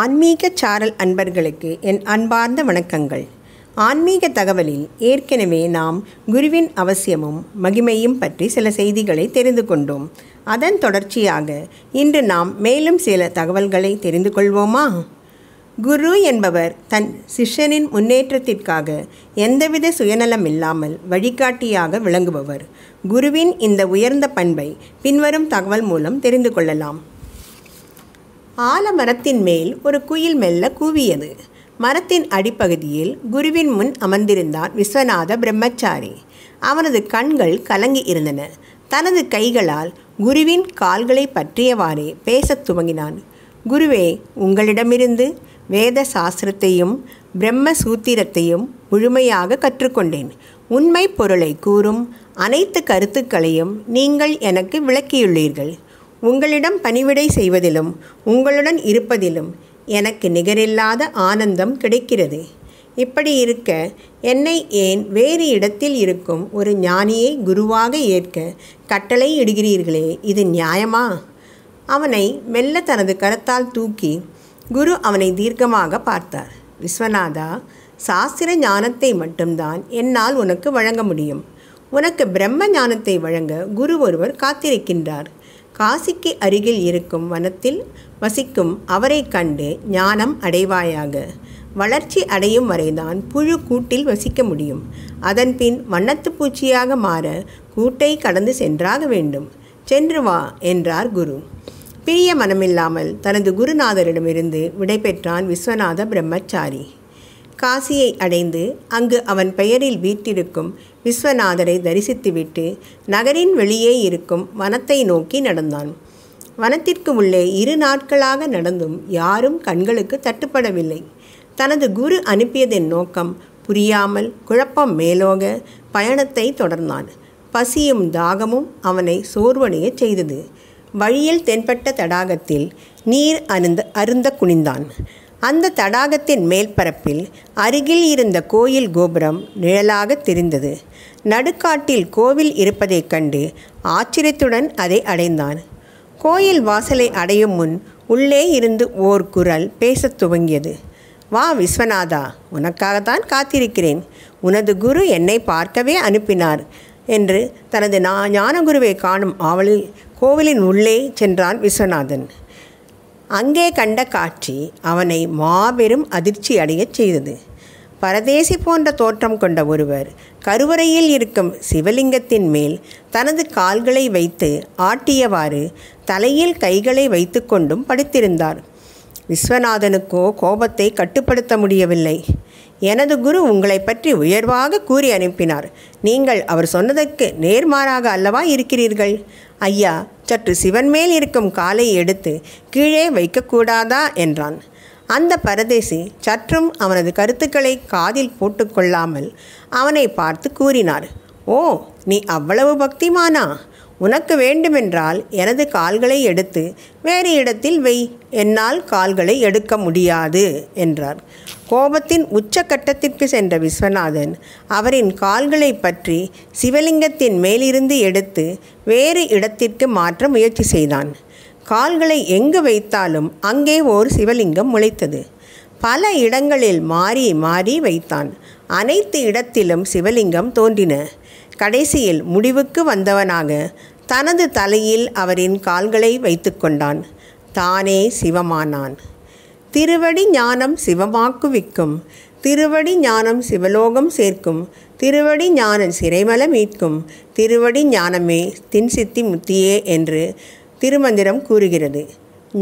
ஆன்மீக சாரல் அன்பர்களுக்கு என் அன்பார்ந்த வணக்கங்கள் ஆன்மீக தகவலில் ஏற்கனவே நாம் குருவின் அவசியமும் மகிமையும் பற்றி சில செய்திகளை தெரிந்து கொண்டோம் அதன் தொடர்ச்சியாக இன்று நாம் மேலும் சில தகவல்களை தெரிந்து கொள்வோமா குரு என்பவர் தன் சிஷ்யனின் முன்னேற்றத்திற்காக எந்தவித சுயநலம் இல்லாமல் வழிகாட்டியாக விளங்குபவர் குருவின் இந்த உயர்ந்த பண்பை பின்வரும் தகவல் மூலம் தெரிந்து கொள்ளலாம் ஆலமரத்தின் மேல் ஒரு குயில் மெல்ல கூவியது மரத்தின் அடிப்பகுதியில் குருவின் முன் அமர்ந்திருந்தான் விஸ்வநாத பிரம்மச்சாரி அவனது கண்கள் கலங்கி இருந்தன தனது கைகளால் குருவின் கால்களை பற்றியவாறே பேசத் துவங்கினான் குருவே உங்களிடமிருந்து வேத சாஸ்திரத்தையும் பிரம்ம சூத்திரத்தையும் முழுமையாக கற்றுக்கொண்டேன் உண்மை பொருளை கூறும் அனைத்து கருத்துக்களையும் நீங்கள் எனக்கு விளக்கியுள்ளீர்கள் உங்களிடம் பணிவிடை செய்வதிலும் உங்களுடன் இருப்பதிலும் எனக்கு நிகரில்லாத ஆனந்தம் கிடைக்கிறது இப்படி இருக்க என்னை ஏன் வேறு இடத்தில் இருக்கும் ஒரு ஞானியை குருவாக ஏற்க கட்டளை இடுகிறீர்களே இது நியாயமா அவனை மெல்ல தனது கரத்தால் தூக்கி குரு அவனை தீர்க்கமாக பார்த்தார் விஸ்வநாதா சாஸ்திர ஞானத்தை மட்டும்தான் என்னால் உனக்கு வழங்க முடியும் உனக்கு பிரம்ம ஞானத்தை வழங்க குரு ஒருவர் காத்திருக்கின்றார் காசிக்கு அருகில் இருக்கும் வனத்தில் வசிக்கும் அவரை கண்டு ஞானம் அடைவாயாக வளர்ச்சி அடையும் வரைதான் புழு கூட்டில் வசிக்க முடியும் அதன்பின் வண்ணத்து பூச்சியாக மாற கூட்டை கடந்து சென்றாக வேண்டும் சென்று வா என்றார் குரு பிரிய மனமில்லாமல் தனது குருநாதரிடமிருந்து விடைபெற்றான் விஸ்வநாத பிரம்மச்சாரி காசியை அடைந்து அங்கு அவன் பெயரில் வீட்டிருக்கும் விஸ்வநாதரை தரிசித்துவிட்டு நகரின் வெளியே இருக்கும் வனத்தை நோக்கி நடந்தான் வனத்திற்கு உள்ளே இரு நாட்களாக நடந்தும் யாரும் கண்களுக்கு தட்டுப்படவில்லை தனது குரு அனுப்பியதன் நோக்கம் புரியாமல் குழப்பம் மேலோக பயணத்தை தொடர்ந்தான் பசியும் தாகமும் அவனை சோர்வடையச் செய்தது வழியில் தென்பட்ட தடாகத்தில் நீர் அருந்த அருந்த குனிந்தான் அந்த தடாகத்தின் மேல்பரப்பில் அருகில் இருந்த கோயில் கோபுரம் நிழலாக தெரிந்தது நடுக்காட்டில் கோவில் இருப்பதைக் கண்டு ஆச்சரியத்துடன் அதை அடைந்தான் கோயில் வாசலை அடையும் முன் உள்ளே இருந்து ஓர் குரல் பேசத் துவங்கியது வா விஸ்வநாதா உனக்காகத்தான் காத்திருக்கிறேன் உனது குரு என்னை பார்க்கவே அனுப்பினார் என்று தனது நா ஞானகுருவை காணும் ஆவலில் கோவிலின் உள்ளே சென்றான் விஸ்வநாதன் அங்கே கண்ட காட்சி அவனை மாபெரும் அதிர்ச்சி அடையச் செய்தது பரதேசி போன்ற தோற்றம் கொண்ட ஒருவர் கருவறையில் இருக்கும் சிவலிங்கத்தின் மேல் தனது கால்களை வைத்து ஆட்டியவாறு தலையில் கைகளை வைத்து கொண்டும் படுத்திருந்தார் விஸ்வநாதனுக்கோ கோபத்தை கட்டுப்படுத்த முடியவில்லை எனது குரு உங்களை பற்றி உயர்வாக கூறி அனுப்பினார் நீங்கள் அவர் சொன்னதற்கு நேர்மாறாக அல்லவா இருக்கிறீர்கள் ஐயா சற்று சிவன் மேல் இருக்கும் காலை எடுத்து கீழே வைக்கக்கூடாதா என்றான் அந்த பரதேசி சற்றும் அவனது கருத்துக்களை காதில் போட்டுக்கொள்ளாமல் அவனை பார்த்து கூறினார் ஓ நீ அவ்வளவு பக்திமானா உனக்கு வேண்டுமென்றால் எனது கால்களை எடுத்து வேறு இடத்தில் வெய் என்னால் கால்களை எடுக்க முடியாது என்றார் கோபத்தின் உச்சக்கட்டத்திற்கு சென்ற விஸ்வநாதன் அவரின் கால்களை பற்றி சிவலிங்கத்தின் மேலிருந்து எடுத்து வேறு இடத்திற்கு மாற்ற முயற்சி செய்தான் கால்களை எங்கு வைத்தாலும் அங்கே ஓர் சிவலிங்கம் முளைத்தது பல இடங்களில் மாறி மாறி வைத்தான் அனைத்து இடத்திலும் சிவலிங்கம் தோன்றின கடைசியில் முடிவுக்கு வந்தவனாக தனது தலையில் அவரின் கால்களை வைத்து கொண்டான் தானே சிவமானான் திருவடி ஞானம் சிவமாக்குவிக்கும் திருவடி ஞானம் சிவலோகம் சேர்க்கும் திருவடி ஞானம் சிறைமல மீட்கும் திருவடி ஞானமே தின்சித்தி முத்தியே என்று திருமந்திரம் கூறுகிறது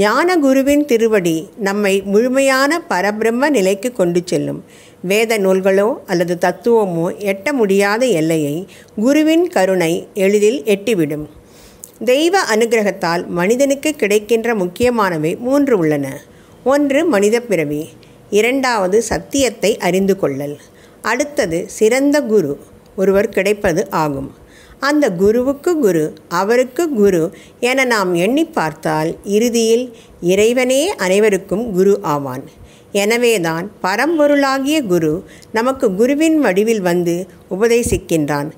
ஞான குருவின் திருவடி நம்மை முழுமையான பரபிரம்ம நிலைக்கு கொண்டு செல்லும் வேத நூல்களோ அல்லது தத்துவமோ எட்ட முடியாத எல்லையை குருவின் கருணை எளிதில் எட்டிவிடும் தெய்வ அனுகிரகத்தால் மனிதனுக்கு கிடைக்கின்ற முக்கியமானவை மூன்று உள்ளன ஒன்று மனித பிறவி இரண்டாவது சத்தியத்தை அறிந்து கொள்ளல் அடுத்தது சிறந்த குரு ஒருவர் கிடைப்பது ஆகும் அந்த குருவுக்கு குரு அவருக்கு குரு என நாம் எண்ணி பார்த்தால் இறுதியில் இறைவனே அனைவருக்கும் குரு ஆவான் எனவேதான் பரம்பொருளாகிய குரு நமக்கு குருவின் வடிவில் வந்து உபதேசிக்கின்றான்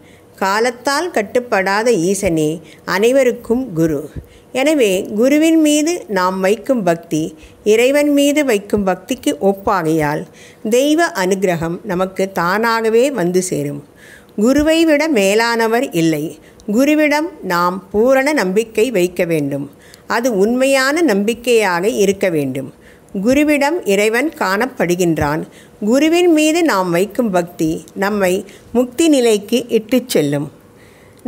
காலத்தால் கட்டுப்படாத ஈசனே அனைவருக்கும் குரு எனவே குருவின் மீது நாம் வைக்கும் பக்தி இறைவன் மீது வைக்கும் பக்திக்கு ஒப்பாகையால் தெய்வ அனுகிரகம் நமக்கு தானாகவே வந்து சேரும் குருவை விட மேலானவர் இல்லை குருவிடம் நாம் பூரண நம்பிக்கை வைக்க வேண்டும் அது உண்மையான நம்பிக்கையாக இருக்க வேண்டும் குருவிடம் இறைவன் காணப்படுகின்றான் குருவின் மீது நாம் வைக்கும் பக்தி நம்மை முக்தி நிலைக்கு இட்டுச் செல்லும்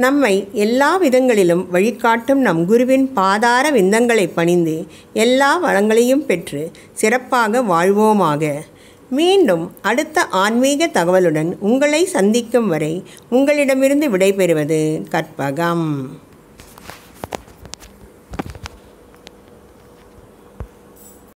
நம்மை எல்லா விதங்களிலும் வழிகாட்டும் நம் குருவின் பாதார விந்தங்களை பணிந்து எல்லா வளங்களையும் பெற்று சிறப்பாக வாழ்வோமாக மீண்டும் அடுத்த ஆன்மீக தகவலுடன் உங்களை சந்திக்கும் வரை உங்களிடமிருந்து விடைபெறுவது கற்பகம்